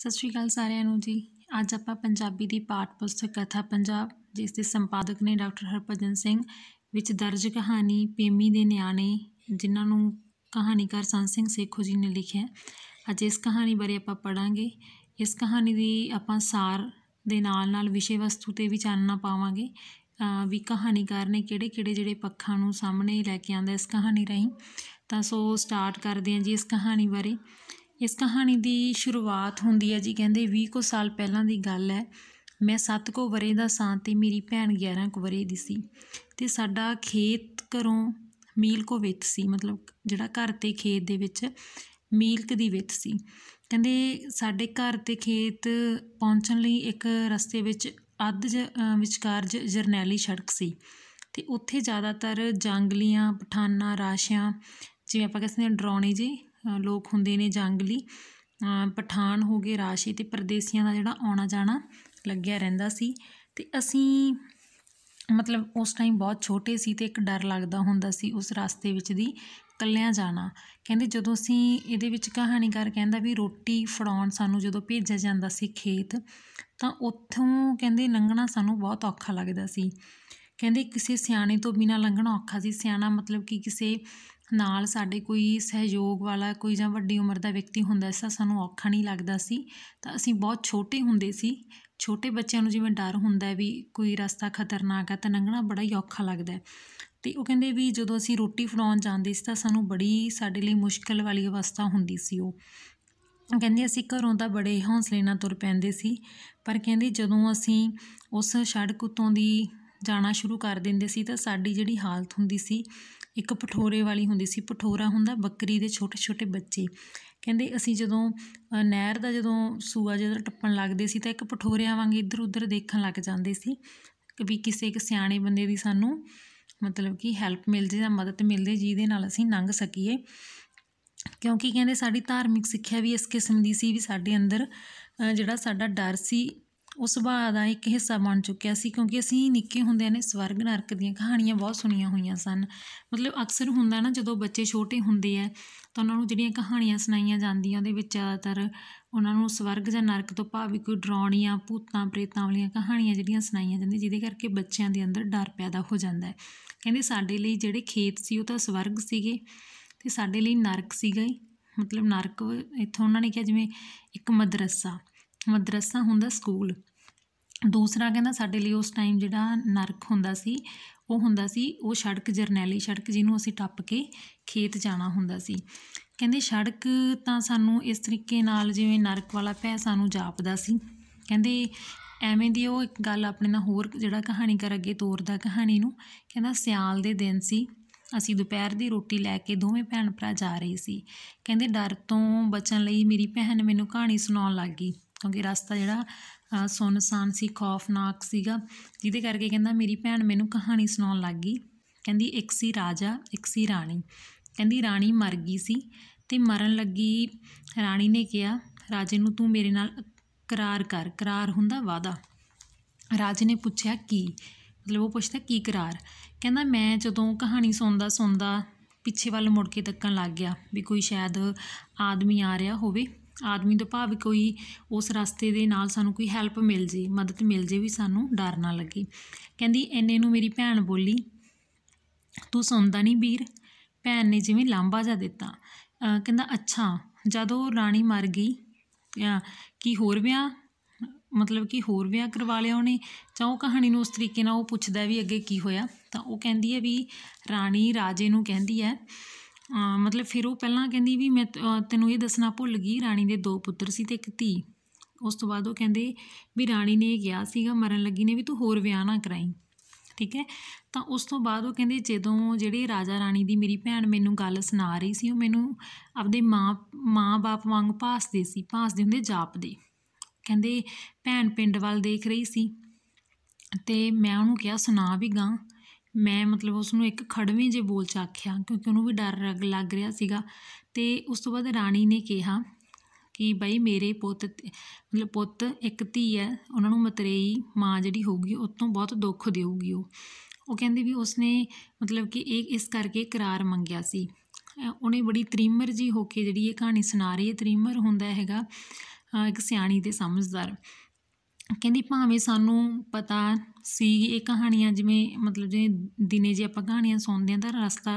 ਸਤਿ ਸ਼੍ਰੀ ਅਕਾਲ ਸਾਰਿਆਂ ਨੂੰ ਜੀ ਅੱਜ ਆਪਾਂ ਪੰਜਾਬੀ ਦੀ ਪਾਠ ਪੁਸਤਕ ਕਥਾ ਪੰਜਾਬ ਜਿਸ ਦੇ ਸੰਪਾਦਕ ਨੇ ਡਾਕਟਰ ਹਰਭਜਨ ਸਿੰਘ ਵਿੱਚ ਦਰਜ ਕਹਾਣੀ ਪੇਮੀ ਦੇ ਨਿਆਣੇ ਜਿਨ੍ਹਾਂ ਨੂੰ ਕਹਾਣੀਕਾਰ ਸੰਤ ਸਿੰਘ ਸੇਖੋ ਜੀ ਨੇ ਲਿਖਿਆ ਅੱਜ ਇਸ ਕਹਾਣੀ ਬਾਰੇ ਆਪਾਂ ਪੜਾਂਗੇ ਇਸ ਕਹਾਣੀ ਦੀ ਆਪਾਂ ਸਾਰ ਦੇ ਨਾਲ ਨਾਲ ਵਿਸ਼ੇ ਵਸਤੂ ਤੇ ਵੀ ਚਾਨਣਾ ਪਾਵਾਂਗੇ ਵੀ ਕਹਾਣੀਕਾਰ ਨੇ ਕਿਹੜੇ ਕਿਹੜੇ ਜਿਹੜੇ ਪੱਖਾਂ ਨੂੰ ਸਾਹਮਣੇ ਲੈ ਕੇ ਆਂਦਾ ਇਸ ਕਹਾਣੀ ਰਹੀ ਤਾਂ ਸੋ ਸਟਾਰਟ ਕਰਦੇ ਹਾਂ ਜੀ ਇਸ ਕਹਾਣੀ ਬਾਰੇ ਇਸ ਕਹਾਣੀ ਦੀ ਸ਼ੁਰੂਆਤ ਹੁੰਦੀ ਹੈ ਜੀ ਕਹਿੰਦੇ 20 ਕੋ ਸਾਲ ਪਹਿਲਾਂ ਦੀ ਗੱਲ ਹੈ ਮੈਂ 7 ਕੋ ਬਰੇ ਦਾ ਸਾਂ ਤੇ ਮੇਰੀ ਭੈਣ 11 ਕੋ ਬਰੇ ਦੀ ਸੀ ਤੇ ਸਾਡਾ ਖੇਤ ਘਰੋਂ ਮੀਲ ਕੋ ਵਿੱਚ ਸੀ ਮਤਲਬ ਜਿਹੜਾ ਘਰ ਤੇ ਖੇਤ ਦੇ ਵਿੱਚ ਮੀਲਕ ਦੀ ਵਿੱਚ ਸੀ ਕਹਿੰਦੇ ਸਾਡੇ ਘਰ ਤੇ ਖੇਤ ਪਹੁੰਚਣ ਲਈ ਇੱਕ ਰਸਤੇ ਵਿੱਚ ਅੱਧ ਵਿਚਕਾਰ ਜਰਨੈਲੀ ਸੜਕ ਸੀ ਤੇ ਉੱਥੇ ਜ਼ਿਆਦਾਤਰ ਜੰਗਲੀਆਂ ਪਠਾਨਾਂ ਰਾਸ਼ਿਆਂ ਜਿਵੇਂ ਆਪਾਂ ਕਹਿੰਦੇ ਡਰਾਉਣੇ ਜੀ ਲੋਕ ਹੁੰਦੇ ਨੇ ਜੰਗਲੀ ਪਠਾਨ ਹੋ ਗਏ ਰਾਸ਼ੀ ਤੇ ਪਰਦੇਸੀਆਂ ਦਾ ਜਿਹੜਾ ਆਉਣਾ ਜਾਣਾ ਲੱਗਿਆ ਰਹਿੰਦਾ ਸੀ ਤੇ ਅਸੀਂ ਮਤਲਬ ਉਸ ਟਾਈਮ ਬਹੁਤ ਛੋਟੇ ਸੀ ਤੇ ਇੱਕ ਡਰ ਲੱਗਦਾ ਹੁੰਦਾ ਸੀ ਉਸ ਰਸਤੇ ਵਿੱਚ ਦੀ ਕੱਲਿਆਂ ਜਾਣਾ ਕਹਿੰਦੇ ਜਦੋਂ ਅਸੀਂ ਇਹਦੇ ਵਿੱਚ ਕਹਾਣੀਕਾਰ ਕਹਿੰਦਾ ਵੀ ਰੋਟੀ ਫੜਾਉਣ ਸਾਨੂੰ ਜਦੋਂ ਭੇਜਿਆ ਜਾਂਦਾ ਸੀ ਖੇਤ ਤਾਂ ਉੱਥੋਂ ਕਹਿੰਦੇ ਲੰਘਣਾ ਸਾਨੂੰ ਬਹੁਤ ਔਖਾ ਲੱਗਦਾ ਸੀ ਕਹਿੰਦੇ ਕਿਸੇ ਸਿਆਣੇ ਤੋਂ ਬਿਨਾ ਲੰਘਣਾ ਔਖਾ ਸੀ ਸਿਆਣਾ ਮਤਲਬ ਕਿ ਕਿਸੇ ਨਾਲ ਸਾਡੇ ਕੋਈ ਸਹਿਯੋਗ ਵਾਲਾ ਕੋਈ ਜਾਂ ਵੱਡੀ ਉਮਰ ਦਾ ਵਿਅਕਤੀ ਹੁੰਦਾ ਸੀ ਤਾਂ ਸਾਨੂੰ ਔਖਾ ਨਹੀਂ ਲੱਗਦਾ ਸੀ ਤਾਂ ਅਸੀਂ ਬਹੁਤ ਛੋਟੇ ਹੁੰਦੇ ਸੀ ਛੋਟੇ ਬੱਚਿਆਂ ਨੂੰ ਜਿਵੇਂ ਡਰ ਹੁੰਦਾ ਵੀ ਕੋਈ ਰਸਤਾ ਖਤਰਨਾਕ ਹੈ ਤਾਂ ਲੰਘਣਾ ਬੜਾ ਹੀ ਔਖਾ ਲੱਗਦਾ ਤੇ ਉਹ ਕਹਿੰਦੇ ਵੀ ਜਦੋਂ ਅਸੀਂ ਰੋਟੀ ਫੜਾਉਣ ਜਾਂਦੇ ਸੀ ਤਾਂ ਸਾਨੂੰ ਬੜੀ ਸਾਡੇ ਲਈ ਮੁਸ਼ਕਲ ਵਾਲੀ ਅਵਸਥਾ ਹੁੰਦੀ ਸੀ ਉਹ ਕਹਿੰਦੇ ਅਸੀਂ ਘਰੋਂ ਤਾਂ ਬੜੇ ਹੌਸਲੇ ਨਾਲ ਤੁਰ ਪੈਂਦੇ ਸੀ ਪਰ ਕਹਿੰਦੇ ਜਦੋਂ ਅਸੀਂ ਉਸ ਸੜਕ ਉਤੋਂ ਦੀ ਜਾਣਾ ਸ਼ੁਰੂ ਕਰ ਦਿੰਦੇ ਸੀ ਤਾਂ ਸਾਡੀ ਜਿਹੜੀ ਹਾਲਤ ਹੁੰਦੀ ਸੀ ਇੱਕ ਪਠੋਰੇ ਵਾਲੀ ਹੁੰਦੀ ਸੀ ਪਠੋਰਾ ਹੁੰਦਾ ਬੱਕਰੀ ਦੇ ਛੋਟੇ ਛੋਟੇ ਬੱਚੇ ਕਹਿੰਦੇ ਅਸੀਂ ਜਦੋਂ ਨਹਿਰ ਦਾ ਜਦੋਂ ਸੂਆ ਜਦੋਂ ਟੱਪਣ ਲੱਗਦੇ ਸੀ ਤਾਂ ਇੱਕ ਪਠੋਰਿਆਂ ਵਾਂਗ ਇੱਧਰ ਉੱਧਰ ਦੇਖਣ ਲੱਗ ਜਾਂਦੇ ਸੀ ਵੀ ਕਿਸੇ ਇੱਕ ਸਿਆਣੇ ਬੰਦੇ ਦੀ ਸਾਨੂੰ ਮਤਲਬ ਕਿ ਹੈਲਪ ਮਿਲ ਜੇ ਜਾਂ ਮਦਦ ਮਿਲ ਜੇ ਜਿਹਦੇ ਨਾਲ ਅਸੀਂ ਲੰਘ ਸਕੀਏ ਕਿਉਂਕਿ ਕਹਿੰਦੇ ਸਾਡੀ ਧਾਰਮਿਕ ਸਿੱਖਿਆ ਵੀ ਇਸ ਕਿਸਮ ਦੀ ਸੀ ਵੀ ਸਾਡੇ ਅੰਦਰ ਜਿਹੜਾ ਸਾਡਾ ਡਰ ਸੀ ਉਹ ਸੁਭਾਅ ਦਾ ਇੱਕ ਹਿੱਸਾ ਬਣ ਚੁੱਕਿਆ ਸੀ ਕਿਉਂਕਿ ਅਸੀਂ ਨਿੱਕੇ ਹੁੰਦਿਆਂ ਨੇ ਸਵਰਗ ਨਰਕ ਦੀਆਂ ਕਹਾਣੀਆਂ ਬਹੁਤ ਸੁਣੀਆਂ ਹੋਈਆਂ ਸਨ ਮਤਲਬ ਅਕਸਰ ਹੁੰਦਾ ਨਾ ਜਦੋਂ ਬੱਚੇ ਛੋਟੇ ਹੁੰਦੇ ਆ ਤਾਂ ਉਹਨਾਂ ਨੂੰ ਜਿਹੜੀਆਂ ਕਹਾਣੀਆਂ ਸੁਣਾਈਆਂ ਜਾਂਦੀਆਂ ਉਹਦੇ ਵਿੱਚ ਜ਼ਿਆਦਾਤਰ ਉਹਨਾਂ ਨੂੰ ਸਵਰਗ ਜਾਂ ਨਰਕ ਤੋਂ ਭਾਵ ਕੋਈ ਡਰਾਉਣੀਆਂ ਭੂਤਾਂ ਪ੍ਰੇਤਾਂ ਵਾਲੀਆਂ ਕਹਾਣੀਆਂ ਜਿਹੜੀਆਂ ਸੁਣਾਈਆਂ ਜਾਂਦੀਆਂ ਜਿਹਦੇ ਕਰਕੇ ਬੱਚਿਆਂ ਦੇ ਅੰਦਰ ਡਰ ਪੈਦਾ ਹੋ ਜਾਂਦਾ ਹੈ ਕਹਿੰਦੇ ਸਾਡੇ ਲਈ ਜਿਹੜੇ ਖੇਤ ਸੀ ਉਹ ਤਾਂ ਸਵਰਗ ਸੀਗੇ ਤੇ ਸਾਡੇ ਲਈ ਨਰਕ ਸੀਗਾ ਮਤਲਬ ਨਰਕ ਇੱਥੋਂ ਉਹਨਾਂ ਨੇ ਕਿਹਾ ਜਿਵੇਂ ਇੱਕ ਮਦਰਸਾ ਮਦਰਸਾ ਹੁੰਦਾ ਸਕੂਲ ਦੂਸਰਾ ਕਹਿੰਦਾ ਸਾਡੇ ਲਈ ਉਸ ਟਾਈਮ ਜਿਹੜਾ ਨਰਕ ਹੁੰਦਾ ਸੀ ਉਹ ਹੁੰਦਾ ਸੀ ਉਹ ਸੜਕ ਜਰਨੈਲੀ ਸੜਕ ਜਿਹਨੂੰ ਅਸੀਂ ਟੱਪ ਕੇ ਖੇਤ ਜਾਣਾ ਹੁੰਦਾ ਸੀ ਕਹਿੰਦੇ ਸੜਕ ਤਾਂ ਸਾਨੂੰ ਇਸ ਤਰੀਕੇ ਨਾਲ ਜਿਵੇਂ ਨਰਕ ਵਾਲਾ ਪੈ ਸਾਨੂੰ ਜਾਪਦਾ ਸੀ ਕਹਿੰਦੇ ਐਵੇਂ ਦੀ ਉਹ ਇੱਕ ਗੱਲ ਆਪਣੇ ਨਾਲ ਹੋਰ ਜਿਹੜਾ ਕਹਾਣੀਕਾਰ ਅੱਗੇ ਤੋਰਦਾ ਕਹਾਣੀ ਨੂੰ ਕਹਿੰਦਾ ਸਿਆਲ ਦੇ ਦਿਨ ਸੀ ਅਸੀਂ ਦੁਪਹਿਰ ਦੀ ਰੋਟੀ ਲੈ ਕੇ ਦੋਵੇਂ ਭੈਣ ਭਰਾ ਜਾ ਰਹੇ ਸੀ ਕਹਿੰਦੇ ਡਰ ਤੋਂ ਬਚਣ ਲਈ ਮੇਰੀ ਭੈਣ ਮੈਨੂੰ ਕਹਾਣੀ ਸੁਣਾਉਣ ਲੱਗੀ ਕਿਉਂਕਿ ਰਸਤਾ ਜਿਹੜਾ ਸੁੰਨਸਾਨ ਸੀ ਖੌਫਨਾਕ ਸੀਗਾ ਜਿਹਦੇ ਕਰਕੇ ਕਹਿੰਦਾ ਮੇਰੀ ਭੈਣ ਮੈਨੂੰ ਕਹਾਣੀ ਸੁਣਾਉਣ ਲੱਗ ਗਈ ਕਹਿੰਦੀ ਇੱਕ ਸੀ ਰਾਜਾ ਇੱਕ ਸੀ ਰਾਣੀ ਕਹਿੰਦੀ ਰਾਣੀ ਮਰ ਗਈ ਸੀ ਤੇ ਮਰਨ ਲੱਗੀ ਰਾਣੀ ਨੇ ਕਿਹਾ ਰਾਜੇ ਨੂੰ ਤੂੰ ਮੇਰੇ ਨਾਲ ਕਰਾਰ ਕਰ ਕਰਾਰ ਹੁੰਦਾ ਵਾਦਾ ਰਾਜੇ ਨੇ ਪੁੱਛਿਆ ਕੀ ਮਤਲਬ ਉਹ ਪੁੱਛਦਾ ਕੀ ਕਰਾਰ ਕਹਿੰਦਾ ਮੈਂ ਜਦੋਂ ਕਹਾਣੀ ਸੁਣਦਾ ਸੁਣਦਾ ਪਿੱਛੇ ਵੱਲ ਮੁੜ ਕੇ ਤੱਕਣ ਲੱਗ ਗਿਆ ਵੀ ਕੋਈ ਸ਼ਾਇਦ ਆਦਮੀ ਆ ਰਿਹਾ ਹੋਵੇ ਆਦਮੀ ਦਾ ਭਾਵ ਕੋਈ ਉਸ ਰਸਤੇ ਦੇ ਨਾਲ ਸਾਨੂੰ ਕੋਈ ਹੈਲਪ ਮਿਲ ਜੇ ਮਦਦ ਮਿਲ ਜੇ ਵੀ ਸਾਨੂੰ ਡਰ ਨਾ ਲੱਗੇ ਕਹਿੰਦੀ ਐਨੇ ਨੂੰ ਮੇਰੀ ਭੈਣ ਬੋਲੀ ਤੂੰ ਸੁਣਦਾ ਨਹੀਂ ਵੀਰ ਭੈਣ ਨੇ ਜਿਵੇਂ ਲਾਂਬਾ ਜਾ ਦਿੱਤਾ ਕਹਿੰਦਾ ਅੱਛਾ ਜਦੋਂ ਰਾਣੀ ਮਰ ਗਈ ਕੀ ਹੋਰ ਵਿਆਹ ਮਤਲਬ ਕਿ ਹੋਰ ਵਿਆਹ ਕਰਵਾ ਲਿਆ ਉਹਨੇ ਚਾਹ ਉਹ ਕਹਾਣੀ ਨੂੰ ਉਸ ਤਰੀਕੇ ਨਾਲ ਉਹ ਪੁੱਛਦਾ ਵੀ ਅੱਗੇ ਕੀ ਹੋਇਆ ਤਾਂ ਉਹ ਕਹਿੰਦੀ ਹੈ ਵੀ ਰਾਣੀ ਰਾਜੇ ਨੂੰ ਕਹਿੰਦੀ ਹੈ ਮਤਲਬ ਫਿਰ ਉਹ ਪਹਿਲਾਂ ਕਹਿੰਦੀ ਵੀ ਮੈਂ ਤੈਨੂੰ ਇਹ ਦੱਸਣਾ ਭੁੱਲ ਗਈ ਰਾਣੀ ਦੇ ਦੋ ਪੁੱਤਰ ਸੀ ਤੇ ਇੱਕ ਧੀ ਉਸ ਤੋਂ ਬਾਅਦ ਉਹ ਕਹਿੰਦੇ ਵੀ ਰਾਣੀ ਨੇ ਇਹ ਕਿਹਾ ਸੀਗਾ ਮਰਨ ਲੱਗੀ ਨੇ ਵੀ ਤੂੰ ਹੋਰ ਵਿਆਹ ਨਾ ਕਰਾਈ ਠੀਕ ਹੈ ਤਾਂ ਉਸ ਤੋਂ ਬਾਅਦ ਉਹ ਕਹਿੰਦੇ ਜਦੋਂ ਜਿਹੜੇ ਰਾਜਾ ਰਾਣੀ ਦੀ ਮੇਰੀ ਭੈਣ ਮੈਨੂੰ ਗੱਲ ਸੁਣਾ ਰਹੀ ਸੀ ਉਹ ਮੈਨੂੰ ਆਪਦੇ ਮਾਂ ਮਾਂ-ਬਾਪ ਵਾਂਗ ਭਾਸਦੇ ਸੀ ਭਾਸਦੇ ਹੁੰਦੇ ਜਾਪਦੇ ਕਹਿੰਦੇ ਭੈਣ ਪਿੰਡ ਵੱਲ ਦੇਖ ਰਹੀ ਸੀ ਤੇ ਮੈਂ ਉਹਨੂੰ ਕਿਹਾ ਸੁਣਾ ਵੀ ਗਾਂ ਮੈਂ ਮਤਲਬ ਉਸ ਨੂੰ ਇੱਕ ਖੜਵੇਂ ਜੇ ਬੋਲ 'ਚ ਆਖਿਆ ਕਿਉਂਕਿ ਉਹਨੂੰ ਵੀ ਡਰ ਲੱਗ ਰਿਹਾ ਸੀਗਾ ਤੇ ਉਸ ਤੋਂ ਬਾਅਦ ਰਾਣੀ ਨੇ ਕਿਹਾ ਕਿ ਬਈ ਮੇਰੇ ਪੁੱਤ ਮਤਲਬ ਪੁੱਤ ਇੱਕ ਧੀ ਹੈ ਉਹਨਾਂ ਨੂੰ ਮਤਰੇਈ ਮਾਂ ਜਿਹੜੀ ਹੋਊਗੀ ਉਹ ਤੋਂ ਬਹੁਤ ਦੁੱਖ ਦੇਊਗੀ ਉਹ ਉਹ ਕਹਿੰਦੀ ਵੀ ਉਸਨੇ ਮਤਲਬ ਕਿ ਇਹ ਇਸ ਕਰਕੇ ਇਕਰਾਰ ਮੰਗਿਆ ਸੀ ਉਹਨੇ ਬੜੀ ਤ੍ਰੀਮਰ ਜੀ ਹੋ ਕੇ ਜਿਹੜੀ ਇਹ ਕਹਾਣੀ ਸੁਣਾ ਰਹੀ ਹੈ ਤ੍ਰੀਮਰ ਹੁੰਦਾ ਹੈਗਾ ਇੱਕ ਸਿਆਣੀ ਤੇ ਸਮਝਦਾਰ ਕਹਿੰਦੀ ਭਾਵੇਂ ਸਾਨੂੰ ਪਤਾ ਸੀ ਇਹ ਕਹਾਣੀਆਂ ਜਿਵੇਂ ਮਤਲਬ ਜੇ ਦਿਨੇ ਜੇ ਆਪਾਂ ਕਹਾਣੀਆਂ ਸੁਣਦੇ ਆਂ ਤਾਂ ਰਸਤਾ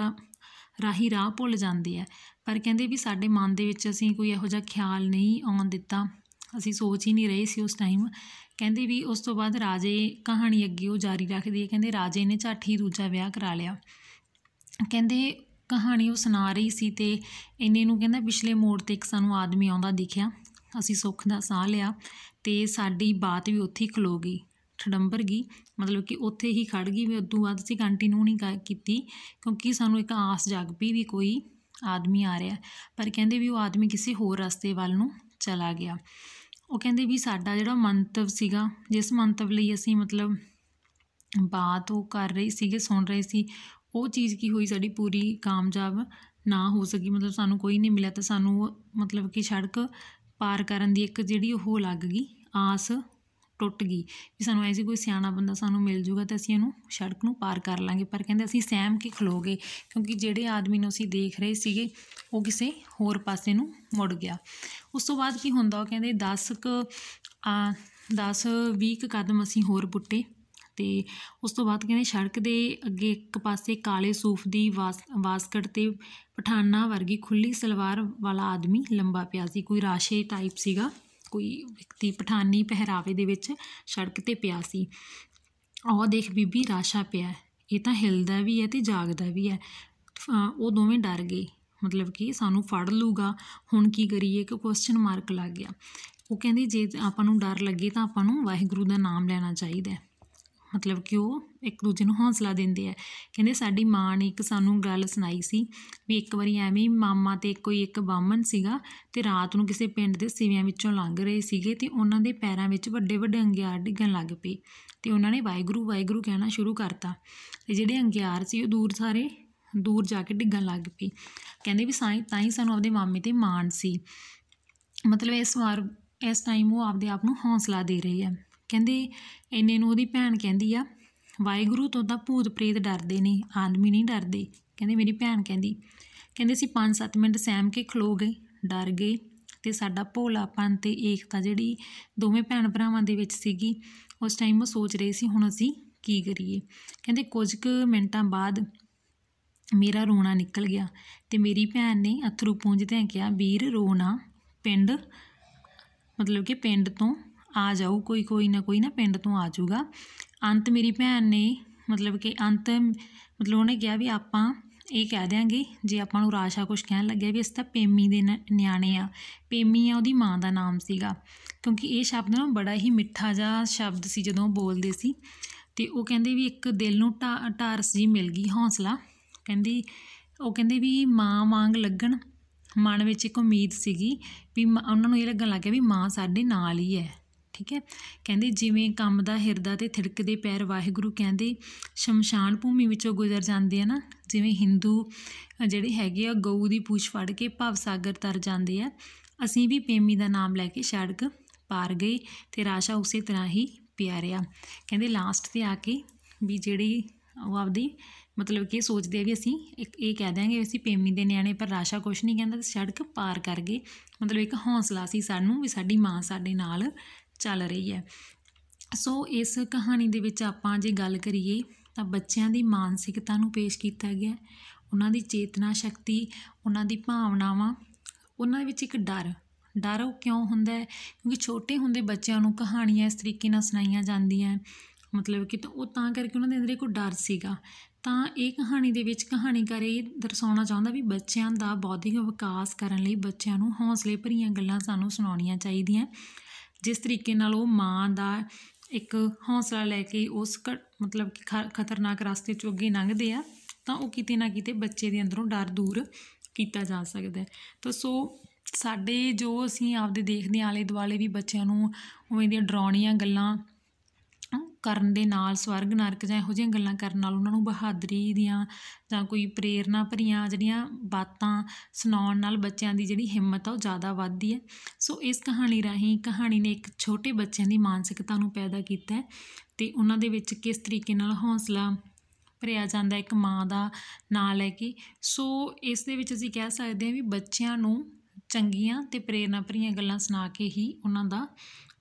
ਰਾਹੀ ਰਾਹ ਭੁੱਲ ਜਾਂਦੇ ਆ ਪਰ ਕਹਿੰਦੇ ਵੀ ਸਾਡੇ ਮਨ ਦੇ ਵਿੱਚ ਅਸੀਂ ਕੋਈ ਇਹੋ ਜਿਹਾ ਖਿਆਲ ਨਹੀਂ ਆਉਣ ਦਿੱਤਾ ਅਸੀਂ ਸੋਚ ਹੀ ਨਹੀਂ ਰਹੇ ਸੀ ਉਸ ਟਾਈਮ ਕਹਿੰਦੇ ਵੀ ਉਸ ਤੋਂ ਬਾਅਦ ਰਾਜੇ ਕਹਾਣੀ ਅੱਗੇ ਉਹ ਜਾਰੀ ਰੱਖਦੀ ਹੈ ਕਹਿੰਦੇ ਰਾਜੇ ਨੇ ਝਾਠੀ ਦੂਜਾ ਵਿਆਹ ਕਰਾ ਲਿਆ ਕਹਿੰਦੇ ਕਹਾਣੀ ਉਹ ਸੁਣਾ ਰਹੀ ਸੀ ਤੇ ਇੰਨੇ ਨੂੰ ਕਹਿੰਦਾ ਪਿਛਲੇ ਮੋੜ ਤੇ ਇੱਕ ਸਾਨੂੰ ਆਦਮੀ ਆਉਂਦਾ ਦਿਖਿਆ ਅਸੀਂ ਸੁੱਖ ਦਾ ਸਾਹ ਲਿਆ ਤੇ ਸਾਡੀ ਬਾਤ ਵੀ ਉੱਥੇ ਹੀ ਖਲੋ ਗਈ ਠਡੰਬਰ ਗਈ ਮਤਲਬ ਕਿ ਉੱਥੇ ਹੀ ਖੜ ਗਈ ਵੀ ਉਦੋਂ ਬਾਅਦ ਅਸੀਂ ਕੰਟੀਨਿਊ ਨਹੀਂ ਕੀਤੀ ਕਿਉਂਕਿ ਸਾਨੂੰ ਇੱਕ ਆਸ ਜਾਗ ਪਈ ਵੀ ਕੋਈ ਆਦਮੀ ਆ ਰਿਹਾ ਪਰ ਕਹਿੰਦੇ ਵੀ ਉਹ ਆਦਮੀ ਕਿਸੇ ਹੋਰ ਰਸਤੇ ਵੱਲ ਨੂੰ ਚਲਾ ਗਿਆ ਉਹ ਕਹਿੰਦੇ ਵੀ ਸਾਡਾ ਜਿਹੜਾ ਮੰਤਵ ਸੀਗਾ ਜਿਸ ਮੰਤਵ ਲਈ ਅਸੀਂ ਮਤਲਬ ਬਾਤ ਉਹ ਕਰ ਰਹੀ ਸੀਗੇ ਸੁਣ ਰਹੇ ਸੀ ਉਹ ਚੀਜ਼ ਕੀ ਹੋਈ ਸਾਡੀ ਪੂਰੀ ਕਾਮਯਾਬ ਨਾ ਹੋ ਸਕੀ ਮਤਲਬ ਸਾਨੂੰ ਕੋਈ ਨਹੀਂ ਮਿਲਿਆ ਤਾਂ ਸਾਨੂੰ ਮਤਲਬ ਕਿ ਸੜਕ ਪਾਰ ਕਰਨ ਦੀ ਇੱਕ ਜਿਹੜੀ ਉਹ ਲੱਗ ਗਈ ਆਸ ਟੁੱਟ ਗਈ ਵੀ ਸਾਨੂੰ ਐਸੀ ਕੋਈ ਸਿਆਣਾ ਬੰਦਾ ਸਾਨੂੰ ਮਿਲ ਜੂਗਾ ਤਾਂ ਅਸੀਂ ਇਹਨੂੰ ਸੜਕ ਨੂੰ ਪਾਰ ਕਰ ਲਾਂਗੇ ਪਰ ਕਹਿੰਦੇ ਅਸੀਂ ਸਹਿਮ ਕੇ ਖਲੋਗੇ ਕਿਉਂਕਿ ਜਿਹੜੇ ਆਦਮੀ ਨੂੰ ਅਸੀਂ ਦੇਖ ਰਹੇ ਸੀਗੇ ਉਹ ਕਿਸੇ ਹੋਰ ਪਾਸੇ ਨੂੰ ਮੁੜ ਗਿਆ ਉਸ ਤੋਂ ਬਾਅਦ ਕੀ ਹੁੰਦਾ ਉਹ ਕਹਿੰਦੇ 10 ਕ ਆ 10 20 ਕਦਮ ਅਸੀਂ ਹੋਰ ਪੁੱਟੇ ਤੇ ਉਸ ਤੋਂ ਬਾਅਦ ਕਹਿੰਦੇ ਸੜਕ ਦੇ ਅੱਗੇ ਇੱਕ ਪਾਸੇ ਕਾਲੇ ਸੂਫ ਦੀ ਵਾਸਕਟ ਤੇ ਪਠਾਨਾ ਵਰਗੀ ਖੁੱਲੀ ਸਲਵਾਰ ਵਾਲਾ ਆਦਮੀ ਲੰਬਾ ਪਿਆ ਸੀ ਕੋਈ ਰਾਸ਼ੇ ਟਾਈਪ ਸੀਗਾ ਕੋਈ ਵਿਅਕਤੀ ਪਠਾਨੀ ਪਹਿਰਾਵੇ ਦੇ ਵਿੱਚ ਸੜਕ 'ਤੇ ਪਿਆ ਸੀ ਉਹ ਦੇਖ ਬੀਬੀ ਰਾਸ਼ਾ ਪਿਆ ਇਹ ਤਾਂ ਹਿਲਦਾ ਵੀ ਹੈ ਤੇ ਜਾਗਦਾ ਵੀ ਹੈ ਉਹ ਦੋਵੇਂ ਡਰ ਗਏ ਮਤਲਬ ਕਿ ਸਾਨੂੰ ਫੜ ਲੂਗਾ ਹੁਣ ਕੀ ਕਰੀਏ ਕਿ ਕੁਐਸਚਨ ਮਾਰਕ ਲੱਗ ਗਿਆ ਉਹ ਕਹਿੰਦੀ ਜੇ ਆਪਾਂ ਨੂੰ ਡਰ ਲੱਗੇ ਤਾਂ ਆਪਾਂ ਨੂੰ ਵਾਹਿਗੁਰੂ ਦਾ ਨਾਮ ਲੈਣਾ ਚਾਹੀਦਾ ਮਤਲਬ ਕਿ ਉਹ ਇੱਕ ਦੂਜੇ ਨੂੰ ਹੌਸਲਾ ਦਿੰਦੇ ਆ ਕਹਿੰਦੇ ਸਾਡੀ ਮਾਂ ਨੇ ਇੱਕ ਸਾਨੂੰ ਗੱਲ ਸੁਣਾਈ ਸੀ ਵੀ ਇੱਕ ਵਾਰੀ ਐਵੇਂ ਮਾਮਾ ਤੇ ਕੋਈ ਇੱਕ ਬਾਹਮਣ ਸੀਗਾ ਤੇ ਰਾਤ ਨੂੰ ਕਿਸੇ ਪਿੰਡ ਦੇ ਸਿਵਿਆਂ ਵਿੱਚੋਂ ਲੰਘ ਰਹੇ ਸੀਗੇ ਤੇ ਉਹਨਾਂ ਦੇ ਪੈਰਾਂ ਵਿੱਚ ਵੱਡੇ ਵੱਡੇ ਅੰਗਿਆਰ ਡਿੱਗਣ ਲੱਗ ਪਏ ਤੇ ਉਹਨਾਂ ਨੇ ਵਾਹਿਗੁਰੂ ਵਾਹਿਗੁਰੂ ਕਹਿਣਾ ਸ਼ੁਰੂ ਕਰਤਾ ਤੇ ਜਿਹੜੇ ਅੰਗਿਆਰ ਸੀ ਉਹ ਦੂਰ ਸਾਰੇ ਦੂਰ ਜਾ ਕੇ ਡਿੱਗਣ ਲੱਗ ਪਏ ਕਹਿੰਦੇ ਵੀ ਸਾਈ ਤਾਂ ਹੀ ਸਾਨੂੰ ਆਪਦੇ ਮਾਮੇ ਤੇ ਮਾਣ ਸੀ ਮਤਲਬ ਇਸ ਵਾਰ ਇਸ ਟਾਈਮ ਉਹ ਆਪਦੇ ਆਪ ਨੂੰ ਹੌਸਲਾ ਦੇ ਰਹੀ ਹੈ ਕਹਿੰਦੇ ਇੰਨੇ ਨੂੰ ਉਹਦੀ ਭੈਣ ਕਹਿੰਦੀ ਆ ਵਾਹਿਗੁਰੂ ਤੋਂ ਤਾਂ ਭੂਤ ਪ੍ਰੇਤ ਡਰਦੇ ਨੇ ਆਦਮੀ ਨਹੀਂ ਡਰਦੇ ਕਹਿੰਦੇ ਮੇਰੀ ਭੈਣ ਕਹਿੰਦੀ ਕਹਿੰਦੇ ਸੀ 5-7 ਮਿੰਟ ਸਹਿਮ ਕੇ ਖਲੋ ਗਏ ਡਰ ਗਏ ਤੇ ਸਾਡਾ ਭੋਲਾਪਨ ਤੇ ਏਕਤਾ ਜਿਹੜੀ ਦੋਵੇਂ ਭੈਣ ਭਰਾਵਾਂ ਦੇ ਵਿੱਚ ਸੀਗੀ ਉਸ ਟਾਈਮ ਉਹ ਸੋਚ ਰਹੇ ਸੀ ਹੁਣ ਅਸੀਂ ਕੀ ਕਰੀਏ ਕਹਿੰਦੇ ਕੁਝ ਕੁ ਮਿੰਟਾਂ ਬਾਅਦ ਮੇਰਾ ਰੋਣਾ ਨਿਕਲ ਗਿਆ ਤੇ ਮੇਰੀ ਭੈਣ ਨੇ ਅਥਰੂ ਪੂੰਝਦਿਆਂ ਕਿਹਾ ਵੀਰ ਰੋਣਾ ਪਿੰਡ ਮਤਲਬ ਕਿ ਪਿੰਡ ਤੋਂ ਆ ਜਾਊ ਕੋਈ ਕੋਈ ਨਾ ਕੋਈ ਨਾ ਪਿੰਡ ਤੋਂ ਆ ਜਾਊਗਾ ਅੰਤ ਮੇਰੀ ਭੈਣ ਨੇ ਮਤਲਬ ਕਿ ਅੰਤ ਮਤਲਬ ਉਹਨੇ ਕਿਹਾ ਵੀ ਆਪਾਂ ਇਹ ਕਹਿ ਦਿਆਂਗੇ ਜੇ ਆਪਾਂ ਨੂੰ ਰਾਸ਼ਾ ਕੁਝ ਕਹਿਣ ਲੱਗਿਆ ਵੀ ਇਸ ਤਾਂ ਪੇਮੀ ਦੇ ਨਿਆਣੇ ਆ ਪੇਮੀ ਆ ਉਹਦੀ ਮਾਂ ਦਾ ਨਾਮ ਸੀਗਾ ਕਿਉਂਕਿ ਇਹ ਸ਼ਬਦ ਨਾ ਬੜਾ ਹੀ ਮਿੱਠਾ ਜਿਹਾ ਸ਼ਬਦ ਸੀ ਜਦੋਂ ਬੋਲਦੇ ਸੀ ਤੇ ਉਹ ਕਹਿੰਦੇ ਵੀ ਇੱਕ ਦਿਲ ਨੂੰ ਟਾਰਸ ਜੀ ਮਿਲ ਗਈ ਹੌਸਲਾ ਕਹਿੰਦੀ ਉਹ ਕਹਿੰਦੇ ਵੀ ਮਾਂ ਵਾਂਗ ਲੱਗਣ ਮਨ ਵਿੱਚ ਇੱਕ ਉਮੀਦ ਸੀਗੀ ਵੀ ਉਹਨਾਂ ਨੂੰ ਇਹ ਲੱਗਣ ਲੱਗਿਆ ਵੀ ਮਾਂ ਸਾਡੇ ਨਾਲ ਹੀ ਹੈ ਠੀਕ ਹੈ ਕਹਿੰਦੇ ਜਿਵੇਂ ਕੰਮ ਦਾ ਹਿਰਦਾ ਤੇ ਥਿੜਕਦੇ ਪੈਰ ਵਾਹਿਗੁਰੂ ਕਹਿੰਦੇ ਸ਼ਮਸ਼ਾਨ ਭੂਮੀ ਵਿੱਚੋਂ ਗੁਜ਼ਰ ਜਾਂਦੇ ਆ ਨਾ ਜਿਵੇਂ Hindu ਜਿਹੜੇ ਹੈਗੇ ਆ ਗਊ ਦੀ ਪੂਛ ਫੜ ਕੇ ਭਵ ਸਾਗਰ ਤਰ ਜਾਂਦੇ ਆ ਅਸੀਂ ਵੀ ਪੇਮੀ ਦਾ ਨਾਮ ਲੈ ਕੇ ਸੜਕ ਪਾਰ ਗਏ ਤੇ ਰਾਸ਼ਾ ਉਸੇ ਤਰ੍ਹਾਂ ਹੀ ਪਿਆਰਿਆ ਕਹਿੰਦੇ ਲਾਸਟ ਤੇ ਆ ਕੇ ਵੀ ਜਿਹੜੀ ਉਹ ਆਪਦੀ ਮਤਲਬ ਕਿ ਸੋਚਦੇ ਆ ਵੀ ਅਸੀਂ ਇੱਕ ਇਹ ਕਹਿ ਦਾਂਗੇ ਅਸੀਂ ਪੇਮੀ ਦੇ ਨਿਆਣੇ ਪਰ ਰਾਸ਼ਾ ਕੁਛ ਨਹੀਂ ਕਹਿੰਦਾ ਤੇ ਸੜਕ ਪਾਰ ਕਰ ਗਏ ਮਤਲਬ ਇੱਕ ਹੌਸਲਾ ਸੀ ਸਾਨੂੰ ਵੀ ਸਾਡੀ ਮਾਂ ਸਾਡੇ ਨਾਲ ਚੱਲ ਰਹੀ ਹੈ ਸੋ ਇਸ ਕਹਾਣੀ ਦੇ ਵਿੱਚ ਆਪਾਂ ਜੇ ਗੱਲ ਕਰੀਏ ਤਾਂ ਬੱਚਿਆਂ ਦੀ ਮਾਨਸਿਕਤਾ ਨੂੰ ਪੇਸ਼ ਕੀਤਾ ਗਿਆ ਉਹਨਾਂ ਦੀ ਚੇਤਨਾ ਸ਼ਕਤੀ ਉਹਨਾਂ ਦੀ ਭਾਵਨਾਵਾਂ ਉਹਨਾਂ ਵਿੱਚ ਇੱਕ ਡਰ ਡਰ ਉਹ ਕਿਉਂ ਹੁੰਦਾ ਹੈ ਕਿਉਂਕਿ ਛੋਟੇ ਹੁੰਦੇ ਬੱਚਿਆਂ ਨੂੰ ਕਹਾਣੀਆਂ ਇਸ ਤਰੀਕੇ ਨਾਲ ਸੁਣਾਈਆਂ ਜਾਂਦੀਆਂ ਮਤਲਬ ਕਿ ਉਹ ਤਾਂ ਕਰਕੇ ਉਹਨਾਂ ਦੇ ਅੰਦਰ ਇੱਕ ਡਰ ਸੀਗਾ ਤਾਂ ਇਹ ਕਹਾਣੀ ਦੇ ਵਿੱਚ ਕਹਾਣੀਕਾਰ ਇਹ ਦਰਸਾਉਣਾ ਚਾਹੁੰਦਾ ਵੀ ਬੱਚਿਆਂ ਦਾ ਬੌਧਿਕ ਵਿਕਾਸ ਕਰਨ ਲਈ ਬੱਚਿਆਂ ਨੂੰ ਹੌਸਲੇ ਭਰੀਆਂ ਗੱਲਾਂ ਸਾਨੂੰ ਸੁਣਾਉਣੀਆਂ ਚਾਹੀਦੀਆਂ ਜਿਸ ਤਰੀਕੇ ਨਾਲ ਉਹ ਮਾਂ ਦਾ ਇੱਕ ਹੌਸਲਾ ਲੈ ਕੇ ਉਸ ਮਤਲਬ ਕਿ ਖਤਰਨਾਕ ਰਸਤੇ ਚੋਂ ਅੱਗੇ ਲੰਘਦੇ ਆ ਤਾਂ ਉਹ ਕਿਤੇ ਨਾ ਕਿਤੇ ਬੱਚੇ ਦੇ ਅੰਦਰੋਂ ਡਰ ਦੂਰ ਕੀਤਾ ਜਾ ਸਕਦਾ ਤਾਂ ਸੋ ਸਾਡੇ ਜੋ ਅਸੀਂ ਆਪਦੇ ਦੇਖਦੇ ਆਲੇ ਦੁਆਲੇ ਵੀ ਬੱਚਿਆਂ ਨੂੰ ਉਵੇਂ ਦੀਆਂ ਡਰਾਉਣੀਆਂ ਗੱਲਾਂ ਕਰਨ ਦੇ ਨਾਲ ਸਵਰਗ ਨਰਕ ਜਾਂ ਇਹੋ ਜਿਹੀਆਂ ਗੱਲਾਂ ਕਰਨ ਨਾਲ ਉਹਨਾਂ ਨੂੰ ਬਹਾਦਰੀ ਦੀਆਂ ਜਾਂ ਕੋਈ ਪ੍ਰੇਰਣਾ ਭਰੀਆਂ ਜਿਹੜੀਆਂ ਬਾਤਾਂ ਸੁਣਾਉਣ ਨਾਲ ਬੱਚਿਆਂ ਦੀ ਜਿਹੜੀ ਹਿੰਮਤ ਆ ਉਹ ਜ਼ਿਆਦਾ ਵੱਧਦੀ ਹੈ ਸੋ ਇਸ ਕਹਾਣੀ ਰਾਹੀਂ ਕਹਾਣੀ ਨੇ ਇੱਕ ਛੋਟੇ ਬੱਚਿਆਂ ਦੀ ਮਾਨਸਿਕਤਾ ਨੂੰ ਪੈਦਾ ਕੀਤਾ ਹੈ ਤੇ ਉਹਨਾਂ ਦੇ ਵਿੱਚ ਕਿਸ ਤਰੀਕੇ ਨਾਲ ਹੌਸਲਾ ਭਰਿਆ ਜਾਂਦਾ ਇੱਕ ਮਾਂ ਦਾ ਨਾਂ ਲੈ ਕੇ ਸੋ ਇਸ ਦੇ ਵਿੱਚ ਅਸੀਂ ਕਹਿ ਸਕਦੇ ਹਾਂ ਵੀ ਬੱਚਿਆਂ ਨੂੰ ਚੰਗੀਆਂ ਤੇ ਪ੍ਰੇਰਣਾ ਭਰੀਆਂ ਗੱਲਾਂ ਸੁਣਾ ਕੇ ਹੀ ਉਹਨਾਂ ਦਾ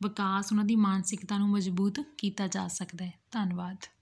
ਵਿਕਾਸ ਉਹਨਾਂ ਦੀ ਮਾਨਸਿਕਤਾ ਨੂੰ ਮਜ਼ਬੂਤ ਕੀਤਾ ਜਾ ਸਕਦਾ ਹੈ ਧੰਨਵਾਦ